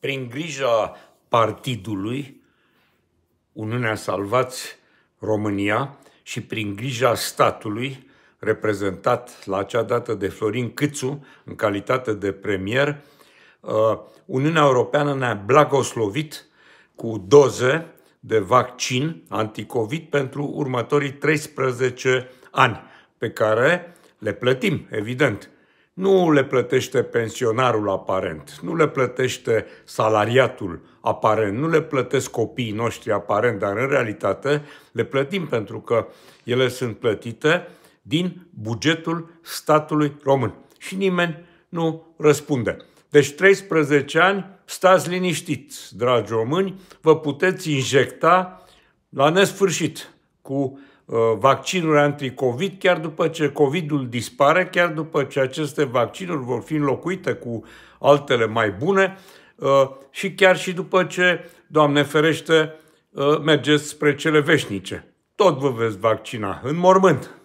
prin grija partidului, Uniunea Salvați România și prin grija statului, reprezentat la acea dată de Florin Câțu, în calitate de premier, uh, Uniunea Europeană ne-a blagoslovit cu doze de vaccin anticovid pentru următorii 13 ani, pe care le plătim, evident nu le plătește pensionarul aparent, nu le plătește salariatul aparent, nu le plătesc copiii noștri aparent, dar în realitate le plătim pentru că ele sunt plătite din bugetul statului român. Și nimeni nu răspunde. Deci 13 ani, stați liniștiți, dragi români, vă puteți injecta la nesfârșit cu Uh, vaccinuri covid chiar după ce covidul dispare, chiar după ce aceste vaccinuri vor fi înlocuite cu altele mai bune uh, și chiar și după ce, Doamne ferește, uh, mergeți spre cele veșnice. Tot vă veți vaccina în mormânt.